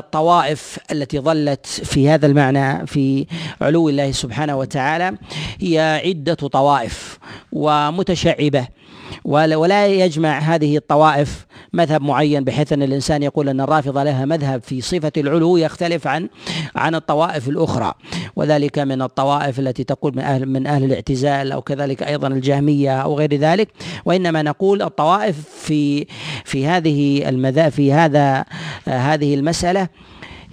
الطوائف التي ظلت في هذا المعنى في علو الله سبحانه وتعالى هي عدة طوائف ومتشعبة ولا يجمع هذه الطوائف مذهب معين بحيث ان الانسان يقول ان الرافضه لها مذهب في صفه العلو يختلف عن عن الطوائف الاخرى وذلك من الطوائف التي تقول من اهل من اهل الاعتزال او كذلك ايضا الجهميه او غير ذلك وانما نقول الطوائف في في هذه المذا في هذا هذه المسألة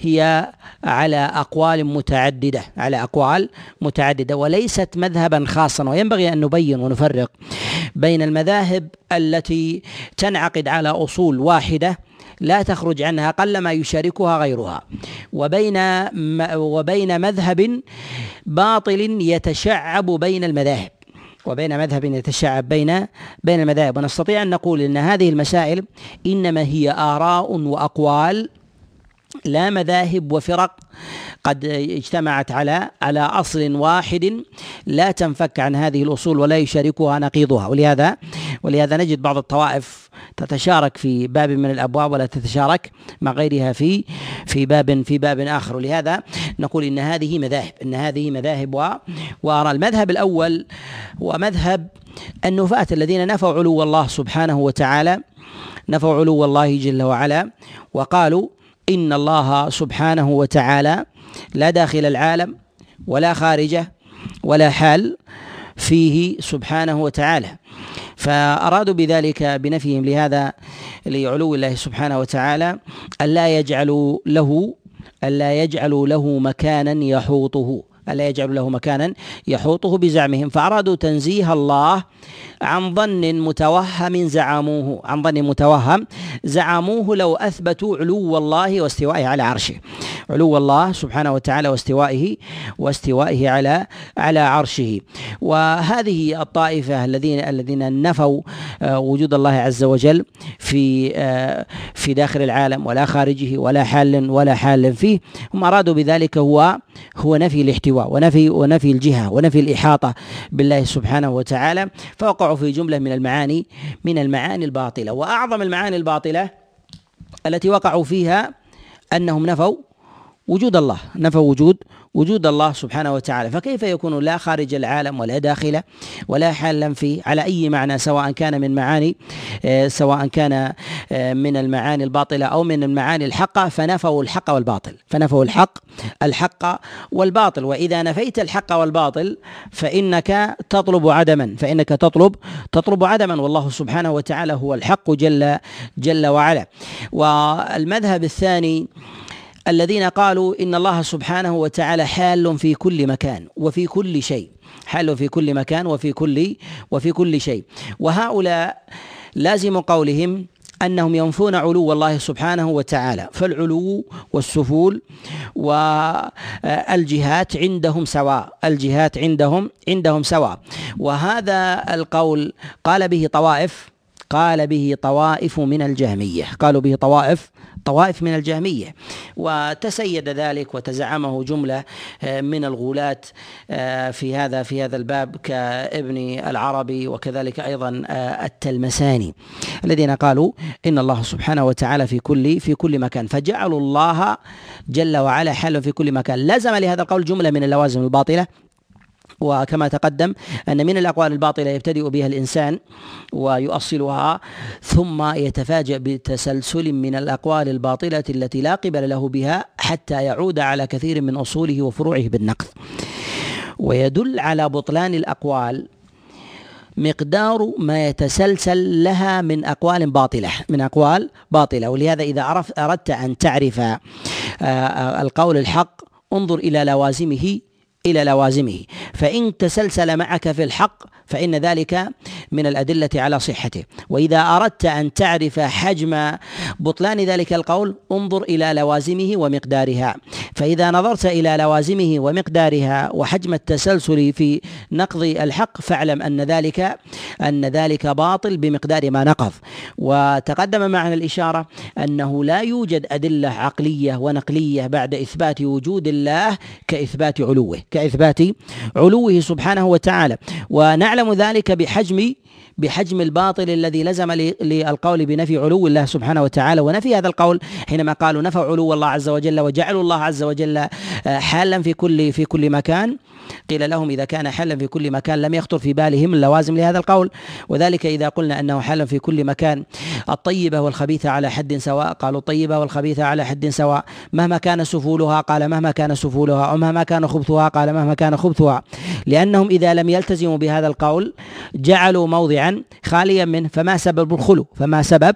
هي على أقوال متعددة على أقوال متعددة وليست مذهبا خاصا وينبغي أن نبين ونفرق بين المذاهب التي تنعقد على أصول واحدة لا تخرج عنها قلما يشاركها غيرها وبين وبين مذهب باطل يتشعب بين المذاهب وبين مذهب يتشعب بين بين المذاهب ونستطيع أن نقول أن هذه المسائل إنما هي آراء وأقوال لا مذاهب وفرق قد اجتمعت على على اصل واحد لا تنفك عن هذه الاصول ولا يشاركها نقيضها ولهذا ولهذا نجد بعض الطوائف تتشارك في باب من الابواب ولا تتشارك مع غيرها في في باب في باب اخر ولهذا نقول ان هذه مذاهب ان هذه مذاهب وارى المذهب الاول ومذهب النفاة الذين نفوا علو الله سبحانه وتعالى نفوا علو الله جل وعلا وقالوا ان الله سبحانه وتعالى لا داخل العالم ولا خارجه ولا حال فيه سبحانه وتعالى فأرادوا بذلك بنفيهم لهذا لعلو الله سبحانه وتعالى ألا يجعلوا له ألا يجعلوا له مكانا يحوطه ألا يجعل له مكانا يحوطه بزعمهم فأرادوا تنزيه الله عن ظن متوهم زعموه عن ظن متوهم زعموه لو أثبتوا علو الله واستوائه على عرشه علو الله سبحانه وتعالى واستوائه واستوائه على على عرشه وهذه الطائفة الذين الذين نفوا آه، وجود الله عز وجل في آه، في داخل العالم ولا خارجه ولا حال ولا حال فيه هم أرادوا بذلك هو هو نفي الاحتواء الاستواء ونفي ونفي الجهة ونفي الإحاطة بالله سبحانه وتعالى فوقعوا في جملة من المعاني من المعاني الباطلة وأعظم المعاني الباطلة التي وقعوا فيها أنهم نفوا وجود الله نفى وجود وجود الله سبحانه وتعالى فكيف يكون لا خارج العالم ولا داخله ولا حالا في على أي معنى سواء كان من معاني آه، سواء كان آه، من المعاني الباطلة أو من المعاني الحقة فنفوا الحق والباطل فنفوا الحق الحق والباطل وإذا نفيت الحق والباطل فإنك تطلب عدما فإنك تطلب تطلب عدما والله سبحانه وتعالى هو الحق جل جل وعلا والمذهب الثاني الذين قالوا ان الله سبحانه وتعالى حال في كل مكان وفي كل شيء حال في كل مكان وفي كل وفي كل شيء وهؤلاء لازم قولهم انهم ينفون علو الله سبحانه وتعالى فالعلو والسفول والجهات عندهم سواء الجهات عندهم عندهم سواء وهذا القول قال به طوائف قال به طوائف من الجهمية قالوا به طوائف طوائف من الجهمية وتسيد ذلك وتزعمه جملة آه، من الغلاة في هذا في هذا الباب كابن العربي وكذلك أيضا آه، التلمساني الذين قالوا إن الله سبحانه وتعالى في كل في كل مكان فجعلوا الله جل وعلا حاله في كل مكان لزم لهذا القول جملة من اللوازم الباطلة وكما تقدم أن من الأقوال الباطلة يبتدئ بها الإنسان ويؤصلها ثم يتفاجأ بتسلسل من الأقوال الباطلة التي لا قبل له بها حتى يعود على كثير من أصوله وفروعه بالنقد ويدل على بطلان الأقوال مقدار ما يتسلسل لها من أقوال باطلة من أقوال باطلة ولهذا إذا أردت أن تعرف آه، آه، القول الحق انظر إلى لوازمه إلى لوازمه فإن تسلسل معك في الحق فإن ذلك من الأدلة على صحته وإذا أردت أن تعرف حجم بطلان ذلك القول انظر إلى لوازمه ومقدارها فإذا نظرت إلى لوازمه ومقدارها وحجم التسلسل في نقض الحق فاعلم أن ذلك أن ذلك باطل بمقدار ما نقض وتقدم معنا الإشارة أنه لا يوجد أدلة عقلية ونقلية بعد إثبات وجود الله كإثبات علوه كإثبات علوه سبحانه وتعالى ونعلم ذلك بحجم بحجم الباطل الذي لزم للقول بنفي علو الله سبحانه وتعالى ونفي هذا القول حينما قالوا نفوا علو الله عز وجل وجعلوا الله عز وجل آه، حالا في كل في كل مكان قيل لهم إذا كان حلا في كل مكان لم يخطر في بالهم اللوازم لهذا القول وذلك إذا قلنا أنه حلا في كل مكان الطيبة والخبيثة على حد سواء قالوا الطيبة والخبيثة على حد سواء مهما كان سفولها قال مهما كان سفولها أو مهما كان خبثها قال مهما كان خبثها لأنهم إذا لم يلتزموا بهذا القول جعلوا موضعا خاليا منه فما سبب الخلو فما سبب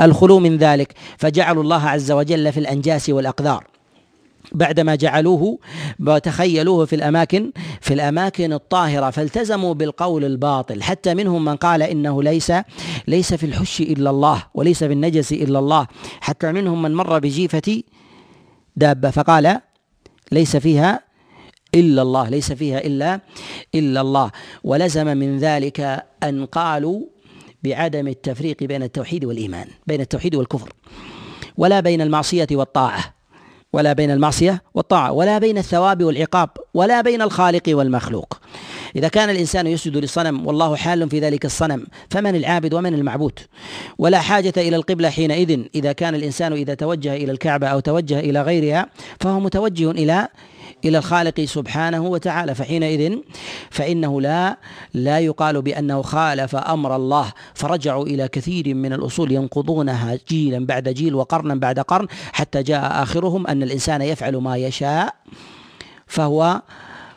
الخلو من ذلك فجعلوا الله عز وجل في الأنجاس والأقدار بعدما جعلوه وتخيلوه في الاماكن في الاماكن الطاهره فالتزموا بالقول الباطل حتى منهم من قال انه ليس ليس في الحش الا الله وليس في النجس الا الله حتى منهم من مر بجيفه دابه فقال ليس فيها الا الله ليس فيها الا الا الله ولزم من ذلك ان قالوا بعدم التفريق بين التوحيد والايمان بين التوحيد والكفر ولا بين المعصيه والطاعه ولا بين المعصية والطاعة ولا بين الثواب والعقاب ولا بين الخالق والمخلوق إذا كان الإنسان يسجد للصنم والله حال في ذلك الصنم فمن العابد ومن المعبود ولا حاجة إلى القبلة حينئذ إذا كان الإنسان إذا توجه إلى الكعبة أو توجه إلى غيرها فهو متوجه إلى الى الخالق سبحانه وتعالى فحينئذ فانه لا لا يقال بانه خالف امر الله فرجعوا الى كثير من الاصول ينقضونها جيلا بعد جيل وقرنا بعد قرن حتى جاء اخرهم ان الانسان يفعل ما يشاء فهو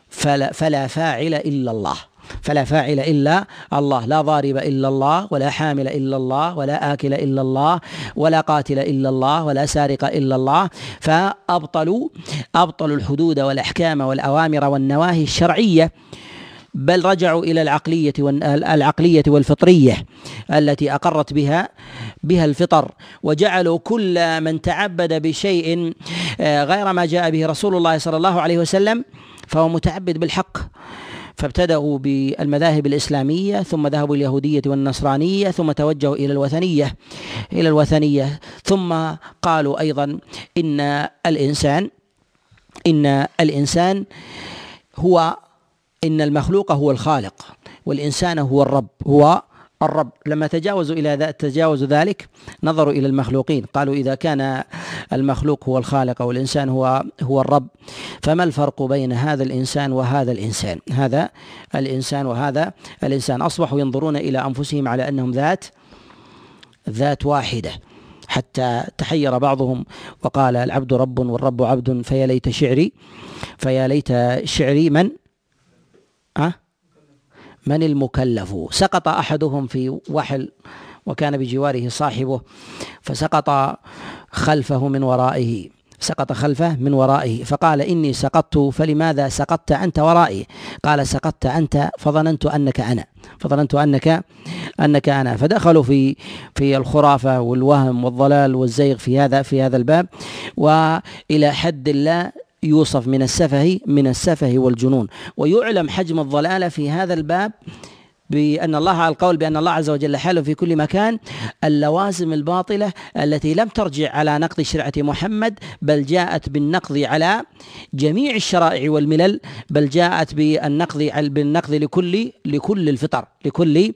فلا, فلا فاعل الا الله فلا فاعل إلا الله لا ضارب إلا الله ولا حامل إلا الله ولا آكل إلا الله ولا قاتل إلا الله ولا سارق إلا الله فأبطلوا أبطلوا الحدود والأحكام والأوامر والنواهي الشرعية بل رجعوا الى العقليه العقليه والفطريه التي اقرت بها بها الفطر وجعلوا كل من تعبد بشيء آه، غير ما جاء به رسول الله صلى الله عليه وسلم فهو متعبد بالحق فابتدأوا بالمذاهب الإسلامية ثم ذهبوا اليهودية والنصرانية ثم توجهوا إلى الوثنية إلى الوثنية ثم قالوا أيضا إن الإنسان إن الإنسان هو إن المخلوق هو الخالق والإنسان هو الرب هو الرب لما تجاوزوا الى ذا تجاوزوا ذلك نظروا الى المخلوقين قالوا اذا كان المخلوق هو الخالق او الانسان هو هو الرب فما الفرق بين هذا الانسان وهذا الانسان هذا الانسان وهذا الانسان اصبحوا ينظرون الى انفسهم على انهم ذات ذات واحده حتى تحير بعضهم وقال العبد رب والرب عبد فيا ليت شعري فيا ليت شعري من؟ ها؟ أه؟ من المكلف سقط احدهم في وحل وكان بجواره صاحبه فسقط خلفه من ورائه سقط خلفه من ورائه فقال إني سقطت فلماذا سقطت أنت ورائي قال سقطت أنت فظننت أنك أنا فظننت أنك أنك أنا فدخلوا في في الخرافة والوهم والضلال والزيغ في هذا في هذا الباب وإلى حد لا يوصف من السفه من السفه والجنون ويعلم حجم الضلاله في هذا الباب بأن الله على القول بأن الله عز وجل حاله في كل مكان اللوازم الباطلة التي لم ترجع على نقض شرعة محمد بل جاءت بالنقض على جميع الشرائع والملل بل جاءت بالنقض بالنقض لكل لكل الفطر لكل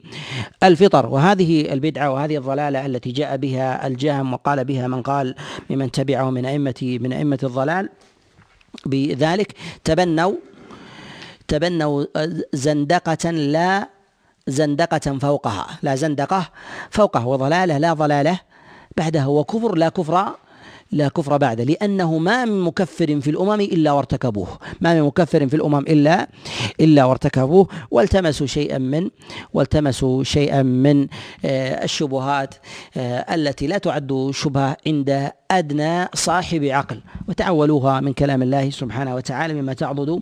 الفطر وهذه البدعة وهذه الضلالة التي جاء بها الجهم وقال بها من قال ممن تبعه من أئمة من أئمة الضلال بذلك تبنوا تبنوا آه، زندقة لا زندقة فوقها لا زندقة فوقه وضلالة لا ضلالة بعدها وكفر لا كفر لا كفر بعد لأنه ما من مكفر في الأمم إلا وارتكبوه ما من مكفر في الأمم إلا إلا وارتكبوه والتمسوا شيئا من والتمسوا شيئا من آه، الشبهات آه، التي لا تعد شبهة عند أدنى صاحب عقل وتعولوها من كلام الله سبحانه وتعالى مما تعضد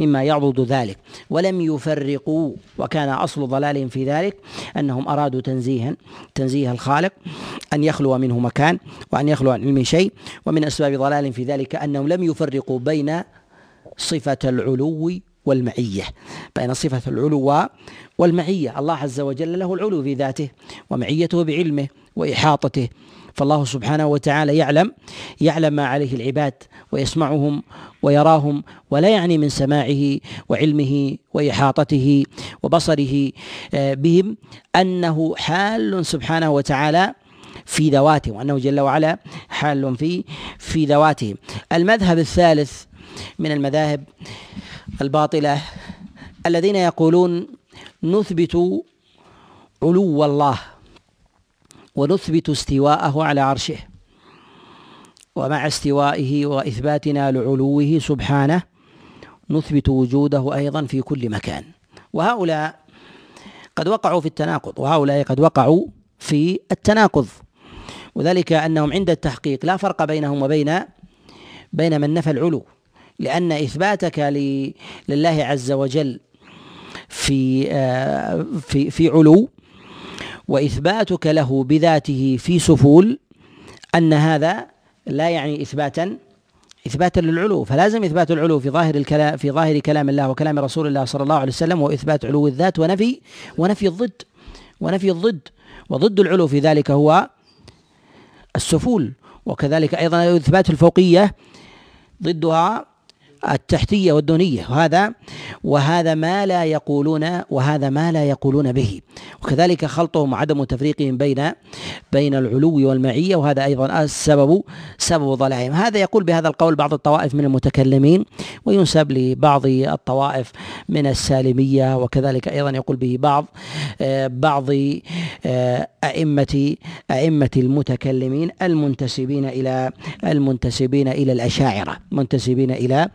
مما يعضد ذلك ولم يفرقوا وكان أصل ضلالهم في ذلك أنهم أرادوا تنزيها تنزيه الخالق أن يخلو منه مكان وأن يخلو عن علمه شيء ومن أسباب ضلال في ذلك أنهم لم يفرقوا بين صفة العلو والمعية بين صفة العلو والمعية الله عز وجل له العلو في ذاته ومعيته بعلمه وإحاطته فالله سبحانه وتعالى يعلم يعلم ما عليه العباد ويسمعهم ويراهم ولا يعني من سماعه وعلمه وإحاطته وبصره آه، بهم أنه حال سبحانه وتعالى في ذواته وأنه جل وعلا حال في في ذواته المذهب الثالث من المذاهب الباطلة الذين يقولون نثبت علو الله ونثبت استواءه على عرشه ومع استوائه واثباتنا لعلوه سبحانه نثبت وجوده ايضا في كل مكان وهؤلاء قد وقعوا في التناقض وهؤلاء قد وقعوا في التناقض وذلك انهم عند التحقيق لا فرق بينهم وبين بين من نفى العلو لأن إثباتك لله عز وجل في آه، في في علو وإثباتك له بذاته في سفول أن هذا لا يعني إثباتا إثباتا للعلو فلازم إثبات العلو في ظاهر الكلام في ظاهر كلام الله وكلام رسول الله صلى الله عليه وسلم وإثبات علو الذات ونفي ونفي الضد ونفي الضد وضد العلو في ذلك هو السفول وكذلك أيضا إثبات الفوقية ضدها التحتية والدونية وهذا وهذا ما لا يقولون وهذا ما لا يقولون به وكذلك خلطهم وعدم تفريقهم بين بين العلو والمعية وهذا أيضا سبب سبب ضلالهم هذا يقول بهذا القول بعض الطوائف من المتكلمين وينسب لبعض الطوائف من السالمية وكذلك أيضا يقول به بعض بعض آه، أئمة أئمة المتكلمين المنتسبين إلى المنتسبين إلى الأشاعرة منتسبين إلى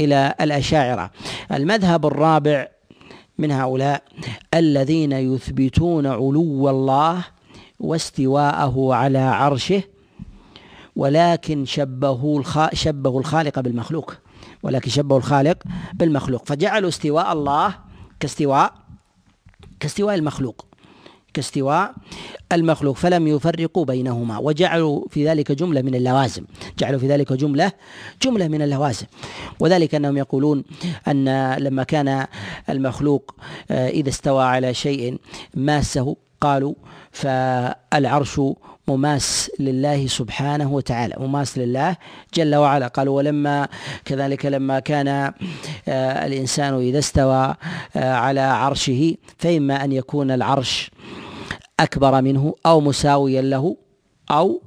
إلى الأشاعرة المذهب الرابع من هؤلاء الذين يثبتون علو الله واستواءه على عرشه ولكن شبهوا شبهوا الخالق بالمخلوق ولكن شبهوا الخالق بالمخلوق فجعلوا استواء الله كاستواء كاستواء المخلوق كاستواء المخلوق فلم يفرقوا بينهما وجعلوا في ذلك جملة من اللوازم جعلوا في ذلك جملة جملة من اللوازم وذلك أنهم يقولون أن لما كان المخلوق آه، إذا استوى على شيء ماسه قالوا فالعرش مماس لله سبحانه وتعالى مماس لله جل وعلا قالوا ولما كذلك لما كان آه، الإنسان إذا استوى آه، على عرشه فإما أن يكون العرش أكبر منه أو مساويا له أو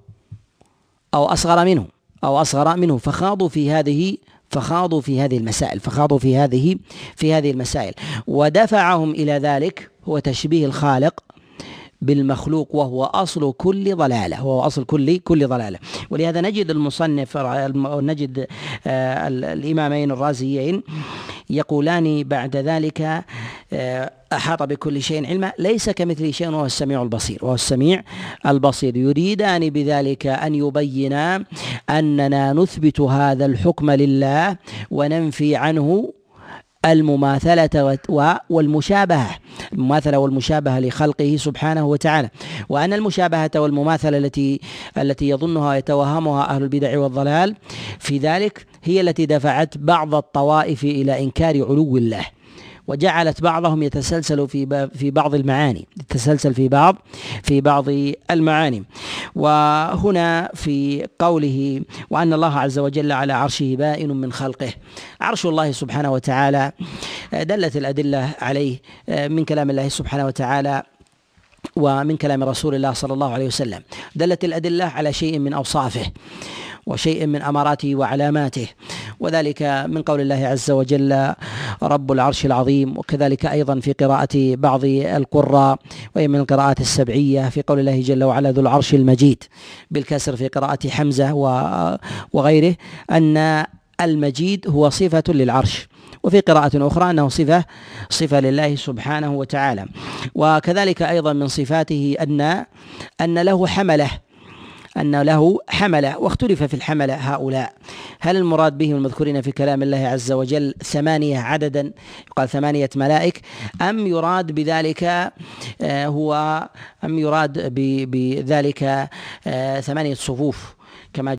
أو أصغر منه أو أصغر منه فخاضوا في هذه فخاضوا في هذه المسائل فخاضوا في هذه في هذه المسائل ودفعهم إلى ذلك هو تشبيه الخالق بالمخلوق وهو اصل كل ضلاله وهو اصل كل كل ضلاله ولهذا نجد المصنف نجد آه، الامامين الرازيين يقولان بعد ذلك آه، أحاط بكل شيء علما ليس كمثل شيء وهو السميع البصير وهو السميع البصير يريدان بذلك أن يبينا أننا نثبت هذا الحكم لله وننفي عنه المماثلة والمشابهة المماثلة والمشابهة لخلقه سبحانه وتعالى وأن المشابهة والمماثلة التي التي يظنها يتوهمها أهل البدع والضلال في ذلك هي التي دفعت بعض الطوائف إلى إنكار علو الله وجعلت بعضهم يتسلسل في في بعض المعاني يتسلسل في بعض في بعض المعاني وهنا في قوله وأن الله عز وجل على عرشه بائن من خلقه عرش الله سبحانه وتعالى آه، دلت الأدلة عليه آه، من كلام الله سبحانه وتعالى ومن كلام رسول الله صلى الله عليه وسلم دلت الأدلة على شيء من أوصافه وشيء من اماراته وعلاماته وذلك من قول الله عز وجل رب العرش العظيم وكذلك أيضا في قراءة بعض القراء وهي من القراءات السبعية في قول الله جل وعلا ذو العرش المجيد بالكسر في قراءة حمزة وغيره أن المجيد هو صفة للعرش وفي قراءة أخرى أنه صفة صفة لله سبحانه وتعالى وكذلك أيضا من صفاته أن أن له حمله أن له حملة واختلف في الحملة هؤلاء هل المراد بهم المذكورين في كلام الله عز وجل ثمانية عددا يقال ثمانية ملائك أم يراد بذلك آه، هو أم يراد بذلك آه، ثمانية صفوف كما